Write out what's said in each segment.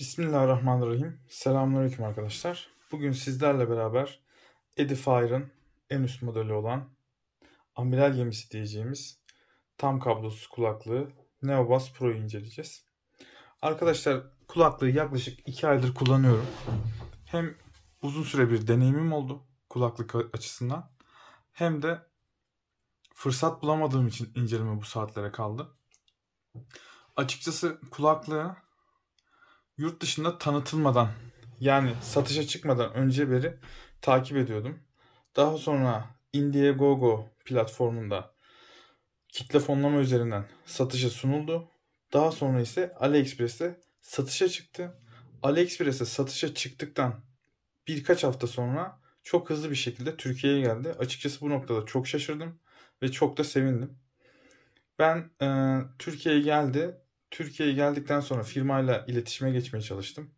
Bismillahirrahmanirrahim. Selamünaleyküm arkadaşlar. Bugün sizlerle beraber Edifier'ın en üst modeli olan amiral gemisi diyeceğimiz tam kablosuz kulaklığı Neobus Pro'yu inceleyeceğiz. Arkadaşlar kulaklığı yaklaşık 2 aydır kullanıyorum. Hem uzun süre bir deneyimim oldu kulaklık açısından hem de fırsat bulamadığım için inceleme bu saatlere kaldı. Açıkçası kulaklığı yurt dışında tanıtılmadan yani satışa çıkmadan önce beri takip ediyordum. Daha sonra Indiegogo platformunda kitle fonlama üzerinden satışa sunuldu. Daha sonra ise AliExpress'te satışa çıktı. AliExpress'e satışa çıktıktan birkaç hafta sonra çok hızlı bir şekilde Türkiye'ye geldi. Açıkçası bu noktada çok şaşırdım ve çok da sevindim. Ben e, Türkiye'ye geldi Türkiye'ye geldikten sonra firmayla iletişime geçmeye çalıştım.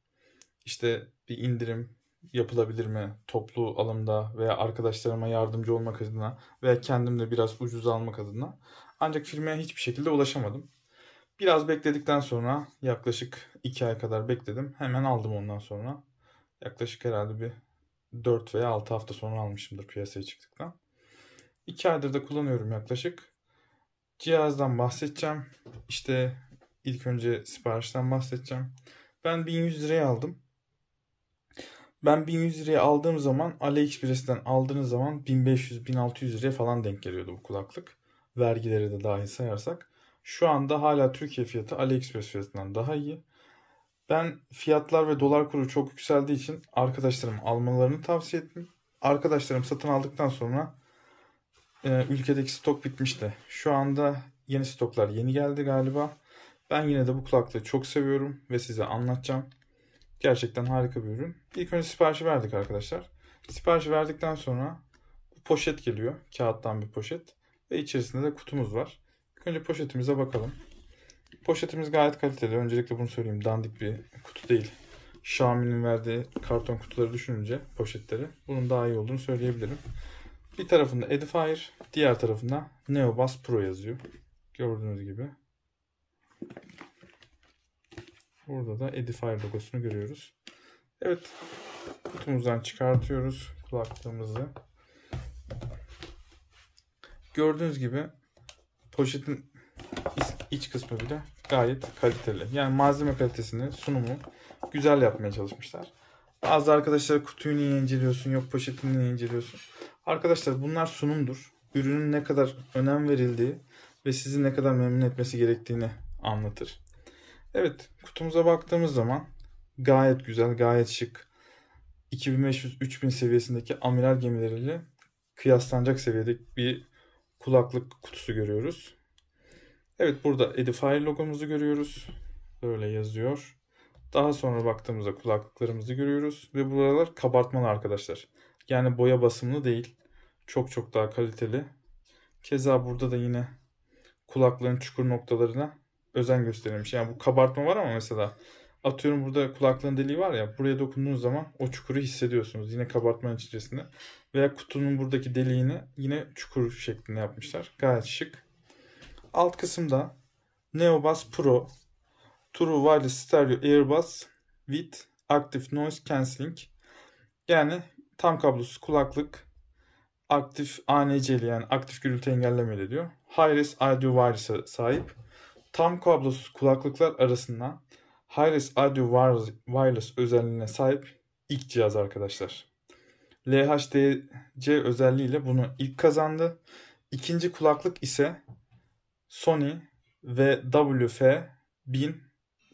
İşte bir indirim yapılabilir mi toplu alımda veya arkadaşlarıma yardımcı olmak adına veya kendim de biraz ucuz almak adına. Ancak firmaya hiçbir şekilde ulaşamadım. Biraz bekledikten sonra yaklaşık 2 ay kadar bekledim. Hemen aldım ondan sonra. Yaklaşık herhalde bir 4 veya 6 hafta sonra almışımdır piyasaya çıktıktan. 2 aydır da kullanıyorum yaklaşık. Cihazdan bahsedeceğim. İşte ilk önce siparişten bahsedeceğim. Ben 1100 liraya aldım. Ben 1100 liraya aldığım zaman AliExpress'ten aldığınız zaman 1500-1600 liraya falan denk geliyordu bu kulaklık. Vergileri de dahil sayarsak. Şu anda hala Türkiye fiyatı AliExpress fiyatından daha iyi. Ben fiyatlar ve dolar kuru çok yükseldiği için arkadaşlarım almalarını tavsiye ettim. Arkadaşlarım satın aldıktan sonra e, ülkedeki stok bitmişti. Şu anda yeni stoklar yeni geldi galiba. Ben yine de bu kulaklığı çok seviyorum ve size anlatacağım. Gerçekten harika bir ürün. İlk önce siparişi verdik arkadaşlar. Siparişi verdikten sonra bu poşet geliyor. Kağıttan bir poşet. Ve içerisinde de kutumuz var. İlk önce poşetimize bakalım. Poşetimiz gayet kaliteli. Öncelikle bunu söyleyeyim. Dandik bir kutu değil. Xiaomi'nin verdiği karton kutuları düşününce poşetleri bunun daha iyi olduğunu söyleyebilirim. Bir tarafında Edifier, diğer tarafında Neobus Pro yazıyor. Gördüğünüz gibi. Burada da Edifier logosunu görüyoruz. Evet kutumuzdan çıkartıyoruz kulaklığımızı. Gördüğünüz gibi poşetin iç kısmı bile gayet kaliteli. Yani malzeme kalitesini, sunumu güzel yapmaya çalışmışlar. Bazı arkadaşlar kutuyu niye inceliyorsun, yok poşetini niye inceliyorsun. Arkadaşlar bunlar sunumdur. Ürünün ne kadar önem verildiği ve sizi ne kadar memnun etmesi gerektiğini anlatır. Evet kutumuza baktığımız zaman gayet güzel, gayet şık. 2500-3000 seviyesindeki amiral gemileriyle kıyaslanacak seviyede bir kulaklık kutusu görüyoruz. Evet burada Edifier logomuzu görüyoruz. Böyle yazıyor. Daha sonra baktığımızda kulaklıklarımızı görüyoruz ve buralar kabartmalı arkadaşlar. Yani boya basımlı değil. Çok çok daha kaliteli. Keza burada da yine kulaklığın çukur noktalarına özen gösterilmiş. Yani bu kabartma var ama mesela atıyorum burada kulaklığın deliği var ya buraya dokunduğunuz zaman o çukuru hissediyorsunuz yine kabartmanın içerisinde. Veya kutunun buradaki deliğini yine çukur şeklinde yapmışlar. Gayet şık. Alt kısımda Neobus Pro True Wireless Stereo Earbus with Active Noise Cancelling yani tam kablosuz kulaklık aktif ANC'li yani aktif gürültü engellemeli diyor. Hi-Res Audio Wireless'a sahip. Tam kablosuz kulaklıklar arasında Hi-Res Audio Wireless özelliğine sahip ilk cihaz arkadaşlar. LHDC özelliğiyle bunu ilk kazandı. İkinci kulaklık ise Sony ve WF-1000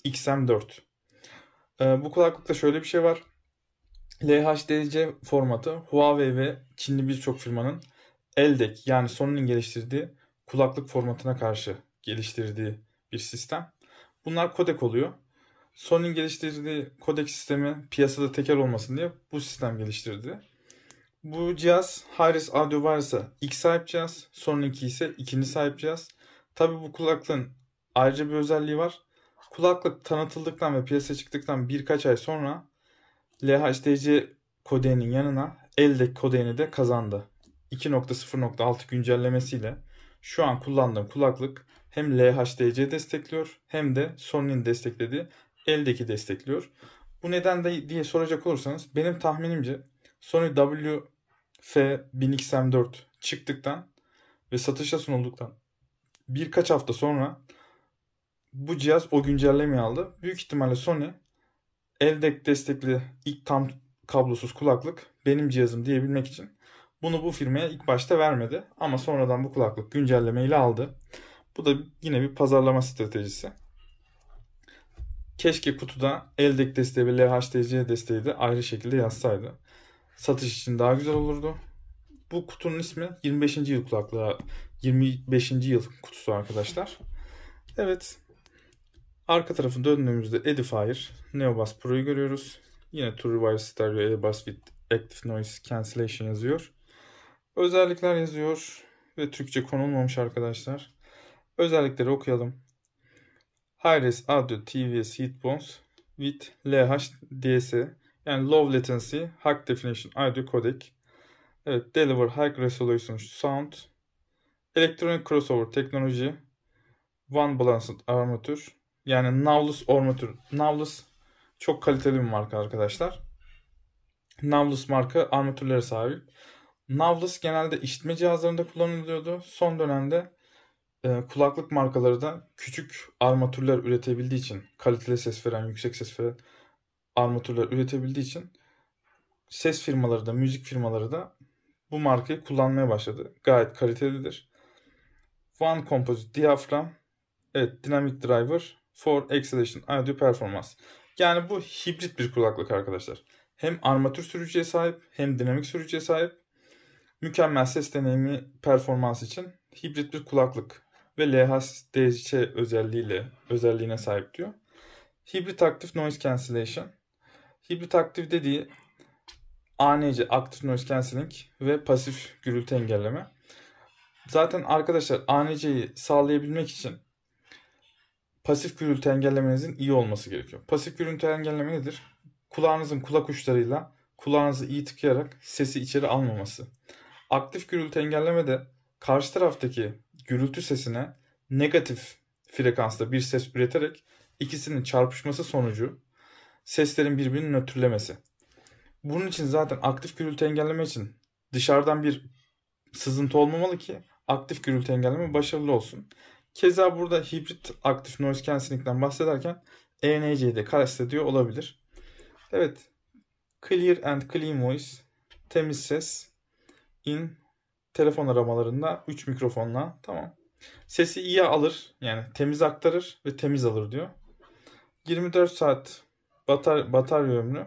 XM4. Ee, bu kulaklıkta şöyle bir şey var. LHDC formatı Huawei ve Çinli birçok firmanın eldek yani Sony'nin geliştirdiği kulaklık formatına karşı geliştirdiği bir sistem. Bunlar kodek oluyor. Sony'nin geliştirdiği kodek sistemi piyasada tekel olmasın diye bu sistem geliştirdi. Bu cihaz Hi-Res Audio varsa ilk sahip cihaz, Sony'ninki ise ikinci sahip cihaz. Tabi bu kulaklığın ayrıca bir özelliği var. Kulaklık tanıtıldıktan ve piyasaya çıktıktan birkaç ay sonra LHDC kodeğinin yanına eldeki kodeğini de kazandı. 2.0.6 güncellemesiyle şu an kullandığım kulaklık hem LHDC destekliyor hem de Sony'nin desteklediği eldeki destekliyor. Bu neden de diye soracak olursanız benim tahminimce Sony WF-1000XM4 çıktıktan ve satışa sunulduktan birkaç hafta sonra bu cihaz o güncellemeyi aldı. Büyük ihtimalle Sony eldek destekli ilk tam kablosuz kulaklık benim cihazım diyebilmek için bunu bu firmaya ilk başta vermedi ama sonradan bu kulaklık güncellemeyle aldı. Bu da yine bir pazarlama stratejisi. Keşke kutuda eldek desteği ve LHTC desteği de ayrı şekilde yazsaydı. Satış için daha güzel olurdu. Bu kutunun ismi 25. yıl kulaklığı 25. yıl kutusu arkadaşlar. Evet. Arka tarafı döndüğümüzde Edifier Neobus Pro'yu görüyoruz. Yine TrueWire Stereo Airbus with Active Noise Cancellation yazıyor. Özellikler yazıyor ve Türkçe konulmamış arkadaşlar. Özellikleri okuyalım. High-res audio TVS headphones with LHDS yani low latency high definition audio codec. Evet, deliver high resolution sound. Electronic crossover teknoloji. One balanced armatür. Yani Navlus armatür. Navlus çok kaliteli bir marka arkadaşlar. Navlus marka armatürlere sahip. Navlus genelde işitme cihazlarında kullanılıyordu. Son dönemde e, kulaklık markaları da küçük armatürler üretebildiği için, kaliteli ses veren, yüksek ses veren armatürler üretebildiği için ses firmaları da, müzik firmaları da bu markayı kullanmaya başladı. Gayet kalitelidir. One Composite Diaphragm, evet Dynamic Driver for Acceleration Audio Performance. Yani bu hibrit bir kulaklık arkadaşlar. Hem armatür sürücüye sahip hem dinamik sürücüye sahip. Mükemmel ses deneyimi performans için hibrit bir kulaklık ve LHDC özelliğiyle özelliğine sahip diyor. Hibrit Active Noise Cancellation. Hibrit Active dediği ANC Active Noise Cancelling ve pasif gürültü engelleme. Zaten arkadaşlar ANC'yi sağlayabilmek için pasif gürültü engellemenizin iyi olması gerekiyor. Pasif gürültü engelleme nedir? Kulağınızın kulak uçlarıyla kulağınızı iyi tıkayarak sesi içeri almaması. Aktif gürültü engelleme de karşı taraftaki gürültü sesine negatif frekansta bir ses üreterek ikisinin çarpışması sonucu seslerin birbirini nötrlemesi. Bunun için zaten aktif gürültü engelleme için dışarıdan bir sızıntı olmamalı ki aktif gürültü engelleme başarılı olsun. Keza burada hibrit aktif noise cancelling'den bahsederken ENC'yi de kastediyor olabilir. Evet. Clear and clean voice. Temiz ses in telefon aramalarında 3 mikrofonla tamam. Sesi iyi alır yani temiz aktarır ve temiz alır diyor. 24 saat batar, batarya ömrü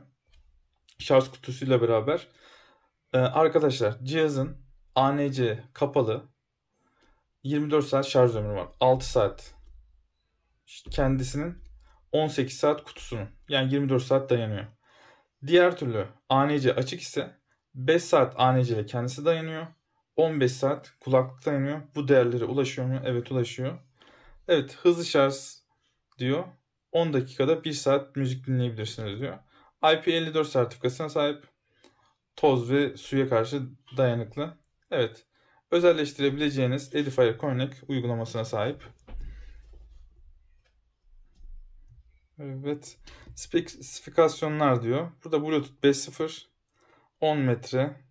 şarj kutusuyla beraber ee, arkadaşlar cihazın ANC kapalı 24 saat şarj ömrü var. 6 saat kendisinin 18 saat kutusunun yani 24 saat dayanıyor. Diğer türlü ANC açık ise 5 saat ANC ile kendisi dayanıyor. 15 saat kulaklıkta yanıyor. Bu değerlere ulaşıyor mu? Evet ulaşıyor. Evet hızlı şarj diyor. 10 dakikada 1 saat müzik dinleyebilirsiniz diyor. IP54 sertifikasına sahip. Toz ve suya karşı dayanıklı. Evet. Özelleştirebileceğiniz Edifier Connect uygulamasına sahip. Evet. Spesifikasyonlar diyor. Burada Bluetooth 5.0 10 metre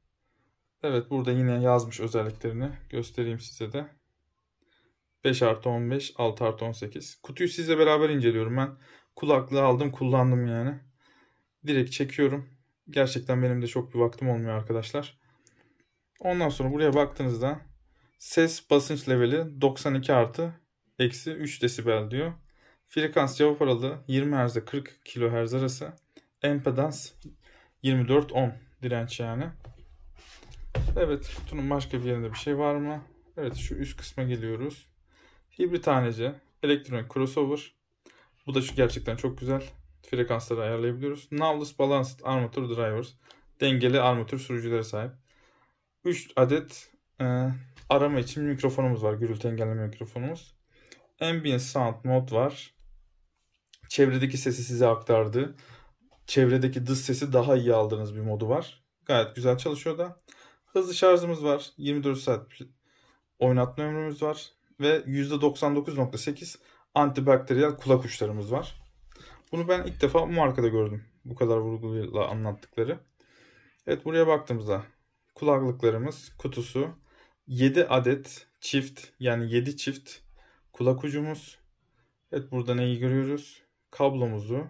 Evet burada yine yazmış özelliklerini. Göstereyim size de. 5 artı 15, 6 artı 18. Kutuyu sizle beraber inceliyorum ben. Kulaklığı aldım kullandım yani. Direkt çekiyorum. Gerçekten benim de çok bir vaktim olmuyor arkadaşlar. Ondan sonra buraya baktığınızda ses basınç leveli 92 artı eksi 3 desibel diyor. Frekans cevap aralığı 20 Hz 40 kHz arası. Empedans 24 10 direnç yani. Evet kutunun başka bir yerinde bir şey var mı? Evet şu üst kısma geliyoruz. Hibrit taneci, elektronik crossover. Bu da şu gerçekten çok güzel. Frekansları ayarlayabiliyoruz. Navless Balanced Armature Drivers. Dengeli armatür sürücülere sahip. 3 adet e, arama için mikrofonumuz var. Gürültü engelleme mikrofonumuz. Ambient Sound Mode var. Çevredeki sesi size aktardı. Çevredeki dış sesi daha iyi aldığınız bir modu var. Gayet güzel çalışıyor da. Hızlı şarjımız var. 24 saat oynatma ömrümüz var. Ve %99.8 antibakteriyel kulak uçlarımız var. Bunu ben ilk defa bu markada gördüm. Bu kadar vurguyla anlattıkları. Evet buraya baktığımızda kulaklıklarımız kutusu 7 adet çift yani 7 çift kulak ucumuz. Evet burada neyi görüyoruz? Kablomuzu.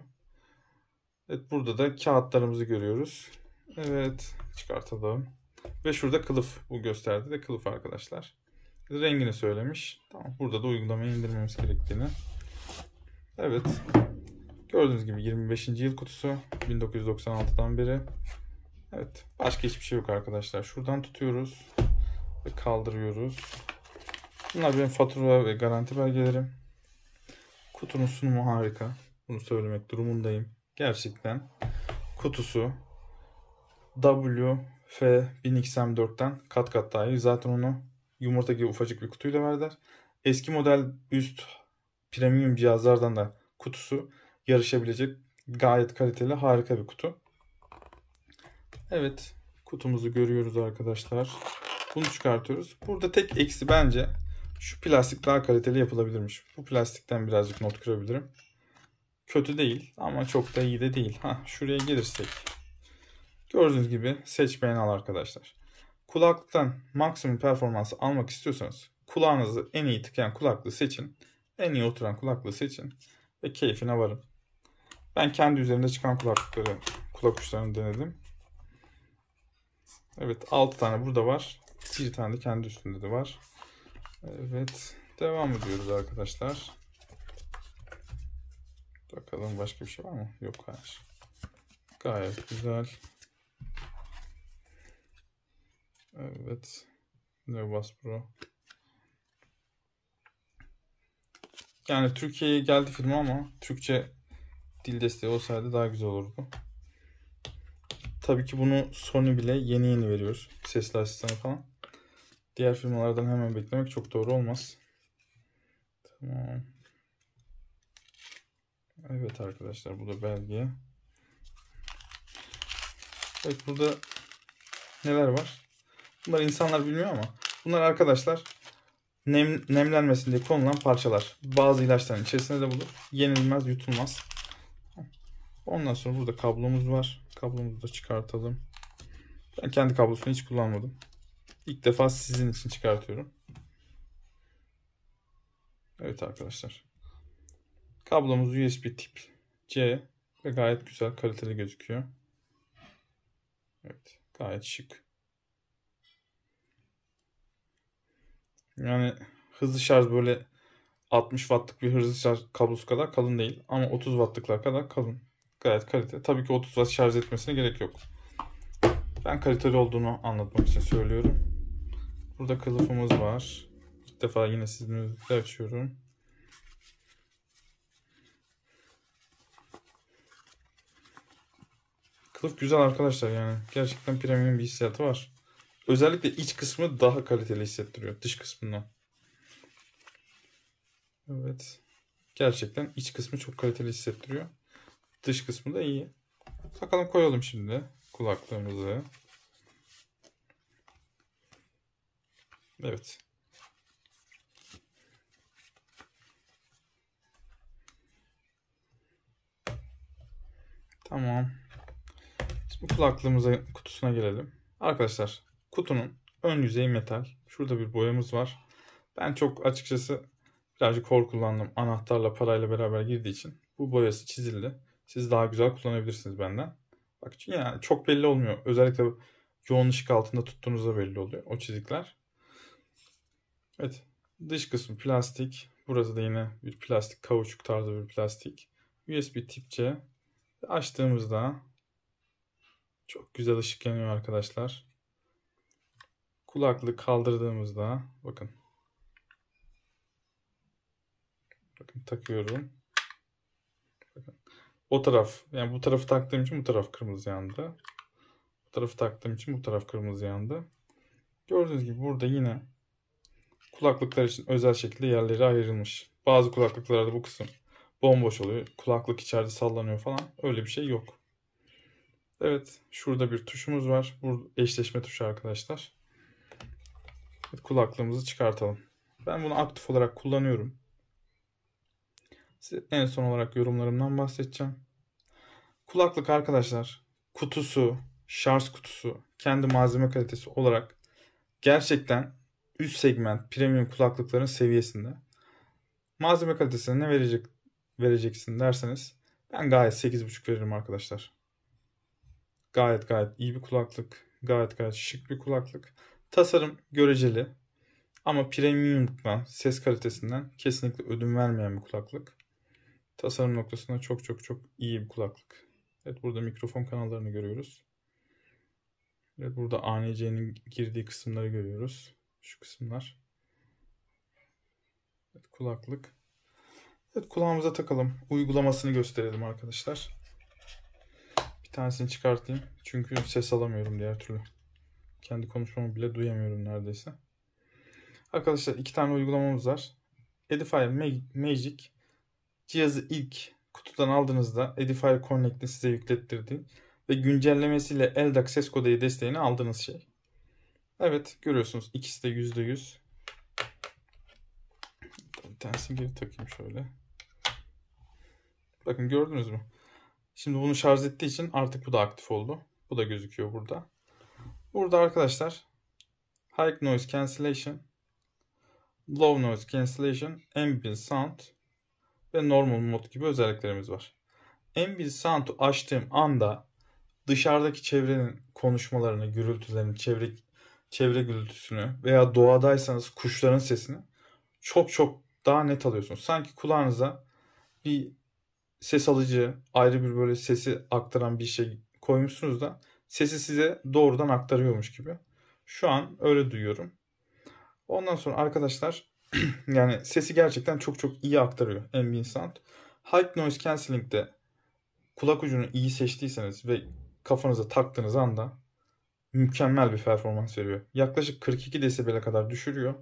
Evet burada da kağıtlarımızı görüyoruz. Evet çıkartalım. Ve şurada kılıf bu gösterdi de kılıf arkadaşlar. Rengini söylemiş. Tamam burada da uygulamayı indirmemiz gerektiğini. Evet. Gördüğünüz gibi 25. yıl kutusu 1996'dan beri. Evet. Başka hiçbir şey yok arkadaşlar. Şuradan tutuyoruz ve kaldırıyoruz. Bunlar benim fatura ve garanti belgelerim. Kutunun sunumu harika. Bunu söylemek durumundayım. Gerçekten kutusu W F1000XM4'ten kat kat daha iyi. Zaten onu yumurta gibi ufacık bir kutuyla verdiler. Eski model üst premium cihazlardan da kutusu yarışabilecek gayet kaliteli harika bir kutu. Evet kutumuzu görüyoruz arkadaşlar. Bunu çıkartıyoruz. Burada tek eksi bence şu plastik daha kaliteli yapılabilirmiş. Bu plastikten birazcık not kırabilirim. Kötü değil ama çok da iyi de değil. Ha şuraya gelirsek. Gördüğünüz gibi seç beğen al arkadaşlar. Kulaklıktan maksimum performansı almak istiyorsanız kulağınızı en iyi tıkayan kulaklığı seçin. En iyi oturan kulaklığı seçin ve keyfine varın. Ben kendi üzerinde çıkan kulaklıkları, kulak uçlarını denedim. Evet 6 tane burada var. Bir tane de kendi üstünde de var. Evet devam ediyoruz arkadaşlar. Bakalım başka bir şey var mı? Yok hayır. Gayet güzel. Evet. Nevas Pro. Yani Türkiye'ye geldi film ama Türkçe dil desteği olsaydı daha güzel olurdu. Tabii ki bunu Sony bile yeni yeni veriyor. Sesli asistanı falan. Diğer firmalardan hemen beklemek çok doğru olmaz. Tamam. Evet arkadaşlar bu da belge. Evet burada neler var? Bunlar insanlar bilmiyor ama bunlar arkadaşlar nem, nemlenmesin diye konulan parçalar. Bazı ilaçların içerisinde de bulur. Yenilmez, yutulmaz. Ondan sonra burada kablomuz var. Kablomuzu da çıkartalım. Ben kendi kablosunu hiç kullanmadım. İlk defa sizin için çıkartıyorum. Evet arkadaşlar. Kablomuz USB tip C ve gayet güzel kaliteli gözüküyor. Evet gayet şık. Yani hızlı şarj böyle 60 wattlık bir hızlı şarj kablosu kadar kalın değil. Ama 30 wattlıklar kadar kalın. Gayet kalite. Tabii ki 30 watt şarj etmesine gerek yok. Ben kaliteli olduğunu anlatmak için söylüyorum. Burada kılıfımız var. İlk defa yine sizinle açıyorum. Kılıf güzel arkadaşlar yani. Gerçekten premium bir hissiyatı var özellikle iç kısmı daha kaliteli hissettiriyor dış kısmından. Evet. Gerçekten iç kısmı çok kaliteli hissettiriyor. Dış kısmı da iyi. Bakalım koyalım şimdi kulaklığımızı. Evet. Tamam. Şimdi kulaklığımıza kutusuna gelelim. Arkadaşlar Kutunun ön yüzeyi metal. Şurada bir boyamız var. Ben çok açıkçası birazcık kor kullandım. Anahtarla parayla beraber girdiği için. Bu boyası çizildi. Siz daha güzel kullanabilirsiniz benden. Bak çünkü yani çok belli olmuyor. Özellikle yoğun ışık altında tuttuğunuzda belli oluyor o çizikler. Evet. Dış kısmı plastik. Burası da yine bir plastik kauçuk tarzı bir plastik. USB tip C. Açtığımızda çok güzel ışık yanıyor arkadaşlar kulaklık kaldırdığımızda bakın bakın takıyorum. Bakın. O taraf yani bu tarafı taktığım için bu taraf kırmızı yandı. Bu tarafı taktığım için bu taraf kırmızı yandı. Gördüğünüz gibi burada yine kulaklıklar için özel şekilde yerleri ayrılmış. Bazı kulaklıklarda bu kısım bomboş oluyor. Kulaklık içeride sallanıyor falan. Öyle bir şey yok. Evet, şurada bir tuşumuz var. Burada eşleşme tuşu arkadaşlar. Kulaklığımızı çıkartalım. Ben bunu aktif olarak kullanıyorum. Size en son olarak yorumlarımdan bahsedeceğim. Kulaklık arkadaşlar kutusu, şarj kutusu, kendi malzeme kalitesi olarak gerçekten üst segment premium kulaklıkların seviyesinde. Malzeme kalitesine ne verecek vereceksin derseniz ben gayet 8.5 veririm arkadaşlar. Gayet gayet iyi bir kulaklık. Gayet gayet şık bir kulaklık. Tasarım göreceli ama premiumdan, ses kalitesinden kesinlikle ödün vermeyen bir kulaklık. Tasarım noktasında çok çok çok iyi bir kulaklık. Evet burada mikrofon kanallarını görüyoruz. Evet burada ANC'nin girdiği kısımları görüyoruz. Şu kısımlar. Evet, kulaklık. Evet kulağımıza takalım. Uygulamasını gösterelim arkadaşlar. Bir tanesini çıkartayım. Çünkü ses alamıyorum diğer türlü. Kendi konuşmamı bile duyamıyorum neredeyse. Arkadaşlar iki tane uygulamamız var. Edifier Magic cihazı ilk kutudan aldığınızda Edifier Connect'i size yüklettirdi ve güncellemesiyle LDAC ses kodayı desteğini aldığınız şey. Evet görüyorsunuz ikisi de yüzde yüz tanesini geri takayım şöyle. Bakın gördünüz mü? Şimdi bunu şarj ettiği için artık bu da aktif oldu. Bu da gözüküyor burada. Burada arkadaşlar High Noise Cancellation, Low Noise Cancellation, Ambient Sound ve Normal Mode gibi özelliklerimiz var. Ambient Sound'u açtığım anda dışarıdaki çevrenin konuşmalarını, gürültülerini, çevre, çevre gürültüsünü veya doğadaysanız kuşların sesini çok çok daha net alıyorsunuz. Sanki kulağınıza bir ses alıcı, ayrı bir böyle sesi aktaran bir şey koymuşsunuz da sesi size doğrudan aktarıyormuş gibi. Şu an öyle duyuyorum. Ondan sonra arkadaşlar yani sesi gerçekten çok çok iyi aktarıyor ambient sound. Height noise cancelling'de kulak ucunu iyi seçtiyseniz ve kafanıza taktığınız anda mükemmel bir performans veriyor. Yaklaşık 42 desibele kadar düşürüyor.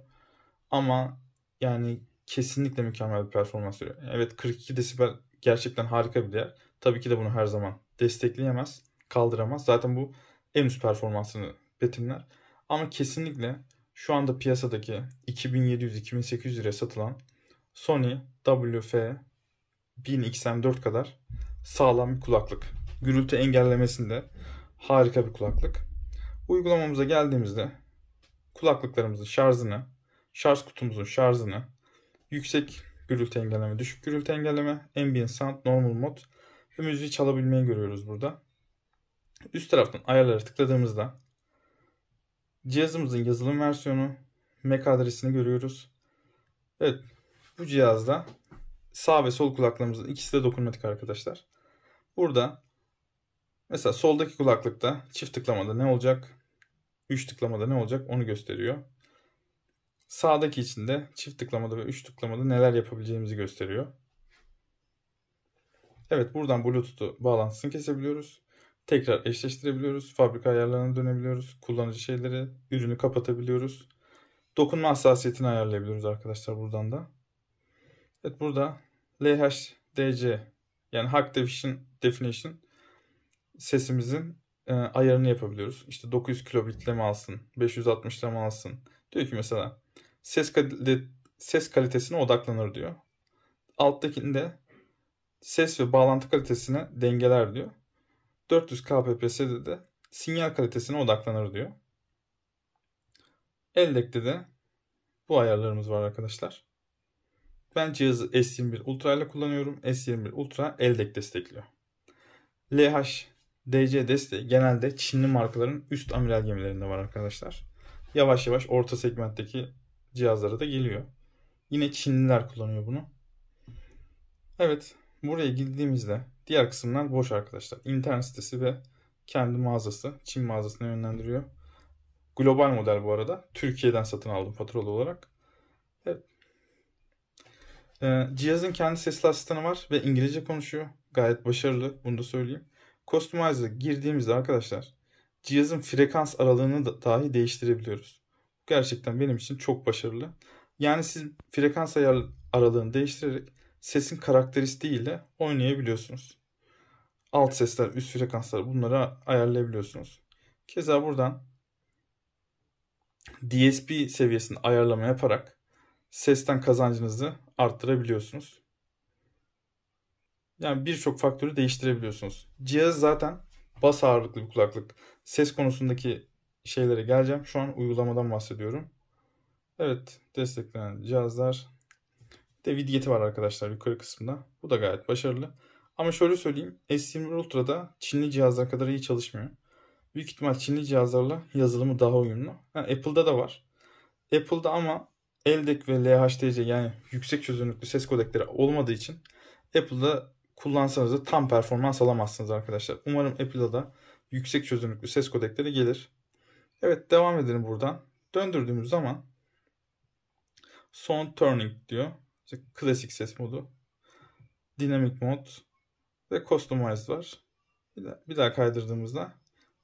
Ama yani kesinlikle mükemmel bir performans veriyor. Evet 42 desibel gerçekten harika bir değer. Tabii ki de bunu her zaman destekleyemez kaldıramaz. Zaten bu en üst performansını betimler. Ama kesinlikle şu anda piyasadaki 2700-2800 liraya satılan Sony WF 1000XM4 kadar sağlam bir kulaklık. Gürültü engellemesinde harika bir kulaklık. Uygulamamıza geldiğimizde kulaklıklarımızın şarjını, şarj kutumuzun şarjını, yüksek gürültü engelleme, düşük gürültü engelleme, ambient sound, normal mod ve müziği çalabilmeyi görüyoruz burada. Üst taraftan ayarlara tıkladığımızda cihazımızın yazılım versiyonu, MAC adresini görüyoruz. Evet bu cihazda sağ ve sol kulaklarımızın ikisi de dokunmatik arkadaşlar. Burada mesela soldaki kulaklıkta çift tıklamada ne olacak? 3 tıklamada ne olacak onu gösteriyor. Sağdaki için de çift tıklamada ve 3 tıklamada neler yapabileceğimizi gösteriyor. Evet buradan Bluetooth bağlantısını kesebiliyoruz tekrar eşleştirebiliyoruz. Fabrika ayarlarına dönebiliyoruz. Kullanıcı şeyleri, ürünü kapatabiliyoruz. Dokunma hassasiyetini ayarlayabiliyoruz arkadaşlar buradan da. Evet burada LHDC yani Hack Definition, definition sesimizin e, ayarını yapabiliyoruz. İşte 900 kilobitle mi alsın, 560 ile mi alsın. Diyor ki mesela ses, ses kalitesine odaklanır diyor. Alttakinde ses ve bağlantı kalitesine dengeler diyor. 400 kps'de de sinyal kalitesine odaklanır diyor. Eldek'te de bu ayarlarımız var arkadaşlar. Ben cihazı S21 Ultra ile kullanıyorum. S21 Ultra eldek destekliyor. LH DC desteği genelde Çinli markaların üst amiral gemilerinde var arkadaşlar. Yavaş yavaş orta segmentteki cihazlara da geliyor. Yine Çinliler kullanıyor bunu. Evet, buraya girdiğimizde Diğer kısımlar boş arkadaşlar. İnternet sitesi ve kendi mağazası. Çin mağazasına yönlendiriyor. Global model bu arada. Türkiye'den satın aldım faturalı olarak. Evet. Ee, cihazın kendi sesli asistanı var ve İngilizce konuşuyor. Gayet başarılı. Bunu da söyleyeyim. Customizer'a girdiğimizde arkadaşlar cihazın frekans aralığını da dahi değiştirebiliyoruz. Gerçekten benim için çok başarılı. Yani siz frekans ayar aralığını değiştirerek sesin karakteristiğiyle oynayabiliyorsunuz alt sesler, üst frekanslar bunları ayarlayabiliyorsunuz. Keza buradan DSP seviyesini ayarlama yaparak sesten kazancınızı arttırabiliyorsunuz. Yani birçok faktörü değiştirebiliyorsunuz. Cihaz zaten bas ağırlıklı bir kulaklık. Ses konusundaki şeylere geleceğim. Şu an uygulamadan bahsediyorum. Evet desteklenen cihazlar. Bir de vidyeti var arkadaşlar yukarı kısmında. Bu da gayet başarılı. Ama şöyle söyleyeyim. S21 Ultra'da Çinli cihazlar kadar iyi çalışmıyor. Büyük ihtimal Çinli cihazlarla yazılımı daha uyumlu. Yani Apple'da da var. Apple'da ama LDAC e ve LHDC yani yüksek çözünürlüklü ses kodekleri olmadığı için Apple'da kullansanız da tam performans alamazsınız arkadaşlar. Umarım Apple'da da yüksek çözünürlüklü ses kodekleri gelir. Evet devam edelim buradan. Döndürdüğümüz zaman sound turning diyor. İşte klasik ses modu. Dynamic mod ve Customize var. Bir daha, bir daha kaydırdığımızda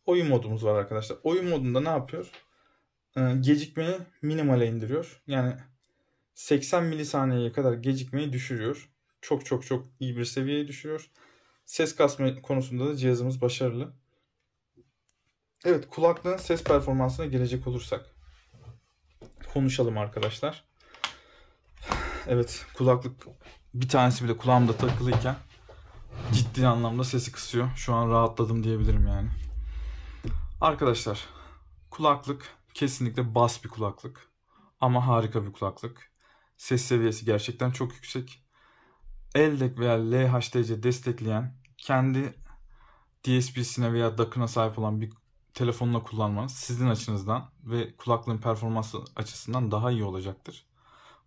oyun modumuz var arkadaşlar. Oyun modunda ne yapıyor? Ee, gecikmeyi minimale indiriyor. Yani 80 milisaniyeye kadar gecikmeyi düşürüyor. Çok çok çok iyi bir seviyeye düşürüyor. Ses kasma konusunda da cihazımız başarılı. Evet kulaklığın ses performansına gelecek olursak konuşalım arkadaşlar. Evet kulaklık bir tanesi bile kulağımda takılıyken ciddi anlamda sesi kısıyor. Şu an rahatladım diyebilirim yani. Arkadaşlar kulaklık kesinlikle bas bir kulaklık. Ama harika bir kulaklık. Ses seviyesi gerçekten çok yüksek. Eldek veya LHTC destekleyen kendi DSP'sine veya DAC'ına sahip olan bir telefonla kullanmanız sizin açınızdan ve kulaklığın performansı açısından daha iyi olacaktır.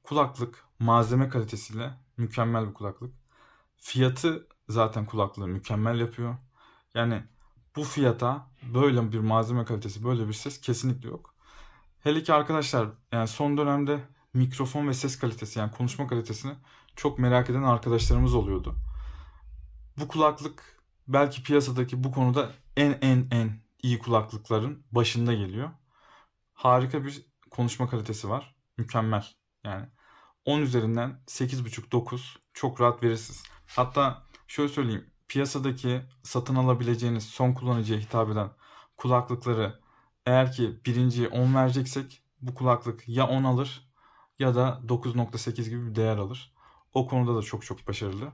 Kulaklık malzeme kalitesiyle mükemmel bir kulaklık. Fiyatı zaten kulaklığı mükemmel yapıyor. Yani bu fiyata böyle bir malzeme kalitesi, böyle bir ses kesinlikle yok. Hele ki arkadaşlar yani son dönemde mikrofon ve ses kalitesi yani konuşma kalitesini çok merak eden arkadaşlarımız oluyordu. Bu kulaklık belki piyasadaki bu konuda en en en iyi kulaklıkların başında geliyor. Harika bir konuşma kalitesi var. Mükemmel. Yani 10 üzerinden 8.5 9 çok rahat verirsiniz. Hatta Şöyle söyleyeyim. Piyasadaki satın alabileceğiniz son kullanıcıya hitap eden kulaklıkları eğer ki birinciye 10 vereceksek bu kulaklık ya 10 alır ya da 9.8 gibi bir değer alır. O konuda da çok çok başarılı.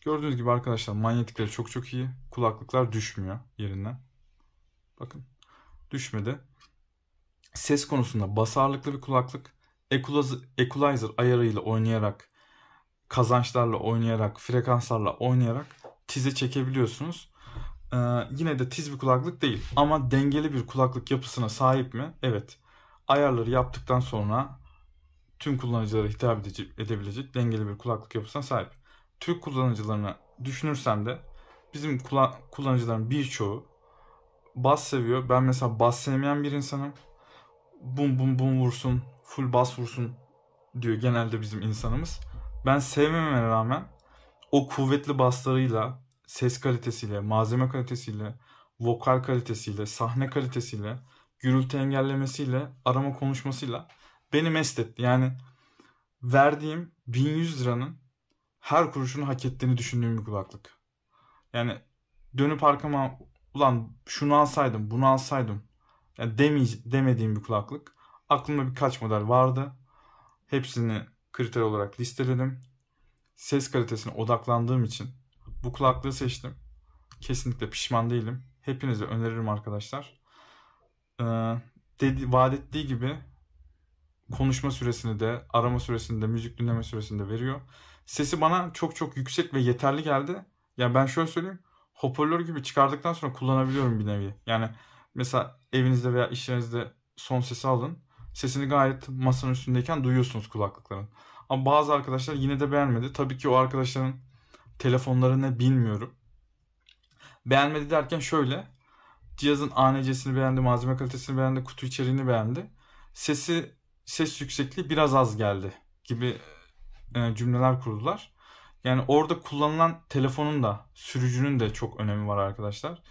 Gördüğünüz gibi arkadaşlar manyetikleri çok çok iyi. Kulaklıklar düşmüyor yerinden. Bakın düşmedi. Ses konusunda bas bir kulaklık. Equalizer ayarıyla oynayarak kazançlarla oynayarak, frekanslarla oynayarak tize çekebiliyorsunuz. Ee, yine de tiz bir kulaklık değil ama dengeli bir kulaklık yapısına sahip mi? Evet. Ayarları yaptıktan sonra tüm kullanıcılara hitap edecek, edebilecek dengeli bir kulaklık yapısına sahip. Türk kullanıcılarını düşünürsem de bizim kula- kullanıcıların birçoğu bas seviyor. Ben mesela bas sevmeyen bir insanım. Bum bum bum vursun, full bas vursun diyor genelde bizim insanımız ben sevmememe rağmen o kuvvetli baslarıyla, ses kalitesiyle, malzeme kalitesiyle, vokal kalitesiyle, sahne kalitesiyle, gürültü engellemesiyle, arama konuşmasıyla beni mest etti. Yani verdiğim 1100 liranın her kuruşunu hak ettiğini düşündüğüm bir kulaklık. Yani dönüp arkama ulan şunu alsaydım, bunu alsaydım yani demeyeceğim, demediğim bir kulaklık. Aklımda birkaç model vardı. Hepsini kriter olarak listeledim. Ses kalitesine odaklandığım için bu kulaklığı seçtim. Kesinlikle pişman değilim. Hepinize öneririm arkadaşlar. Ee, dedi, vaat ettiği gibi konuşma süresini de, arama süresini de, müzik dinleme süresini de veriyor. Sesi bana çok çok yüksek ve yeterli geldi. Ya ben şöyle söyleyeyim. Hoparlör gibi çıkardıktan sonra kullanabiliyorum bir nevi. Yani mesela evinizde veya işlerinizde son sesi alın sesini gayet masanın üstündeyken duyuyorsunuz kulaklıkların. Ama bazı arkadaşlar yine de beğenmedi. Tabii ki o arkadaşların telefonları ne bilmiyorum. Beğenmedi derken şöyle. Cihazın ANC'sini beğendi, malzeme kalitesini beğendi, kutu içeriğini beğendi. Sesi, ses yüksekliği biraz az geldi gibi e, cümleler kurdular. Yani orada kullanılan telefonun da sürücünün de çok önemi var arkadaşlar.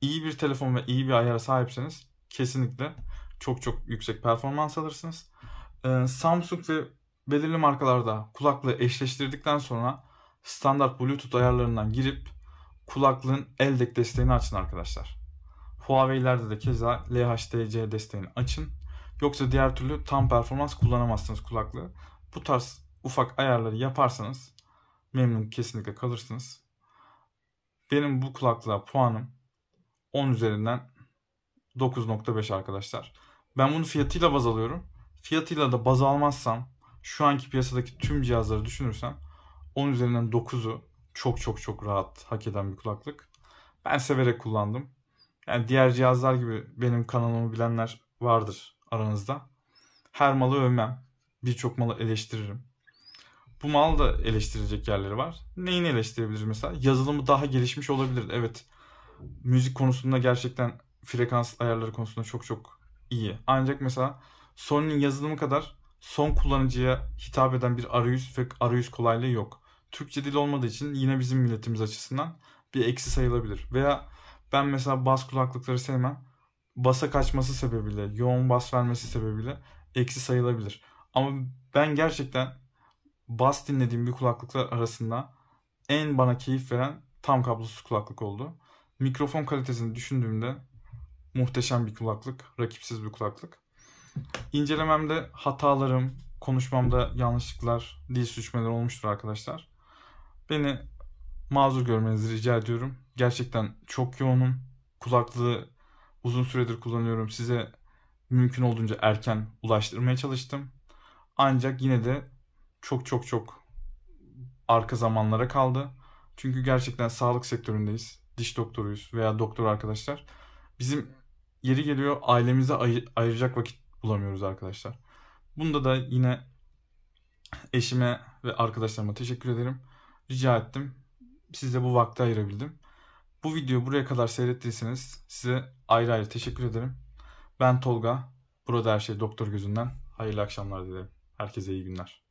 İyi bir telefon ve iyi bir ayara sahipseniz kesinlikle çok çok yüksek performans alırsınız. Ee, Samsung ve belirli markalarda kulaklığı eşleştirdikten sonra standart Bluetooth ayarlarından girip kulaklığın eldek desteğini açın arkadaşlar. Huawei'lerde de keza LHDC desteğini açın. Yoksa diğer türlü tam performans kullanamazsınız kulaklığı. Bu tarz ufak ayarları yaparsanız memnun kesinlikle kalırsınız. Benim bu kulaklığa puanım 10 üzerinden 9.5 arkadaşlar. Ben bunu fiyatıyla baz alıyorum. Fiyatıyla da baz almazsam şu anki piyasadaki tüm cihazları düşünürsem 10 üzerinden 9'u çok çok çok rahat hak eden bir kulaklık. Ben severek kullandım. Yani diğer cihazlar gibi benim kanalımı bilenler vardır aranızda. Her malı övmem. Birçok malı eleştiririm. Bu mal da eleştirilecek yerleri var. Neyini eleştirebilir? mesela? Yazılımı daha gelişmiş olabilir. Evet. Müzik konusunda gerçekten frekans ayarları konusunda çok çok iyi. Ancak mesela Sony'nin yazılımı kadar son kullanıcıya hitap eden bir arayüz ve arayüz kolaylığı yok. Türkçe dil olmadığı için yine bizim milletimiz açısından bir eksi sayılabilir. Veya ben mesela bas kulaklıkları sevmem. Basa kaçması sebebiyle, yoğun bas vermesi sebebiyle eksi sayılabilir. Ama ben gerçekten bas dinlediğim bir kulaklıklar arasında en bana keyif veren tam kablosuz kulaklık oldu. Mikrofon kalitesini düşündüğümde Muhteşem bir kulaklık, rakipsiz bir kulaklık. İncelememde hatalarım, konuşmamda yanlışlıklar, dil sürçmeleri olmuştur arkadaşlar. Beni mazur görmenizi rica ediyorum. Gerçekten çok yoğunum. Kulaklığı uzun süredir kullanıyorum. Size mümkün olduğunca erken ulaştırmaya çalıştım. Ancak yine de çok çok çok arka zamanlara kaldı. Çünkü gerçekten sağlık sektöründeyiz. Diş doktoruyuz veya doktor arkadaşlar. Bizim yeri geliyor ailemize ay- ayıracak vakit bulamıyoruz arkadaşlar. Bunda da yine eşime ve arkadaşlarıma teşekkür ederim. Rica ettim. Size bu vakti ayırabildim. Bu videoyu buraya kadar seyrettiyseniz size ayrı ayrı teşekkür ederim. Ben Tolga. Burada her şey doktor gözünden. Hayırlı akşamlar dilerim. Herkese iyi günler.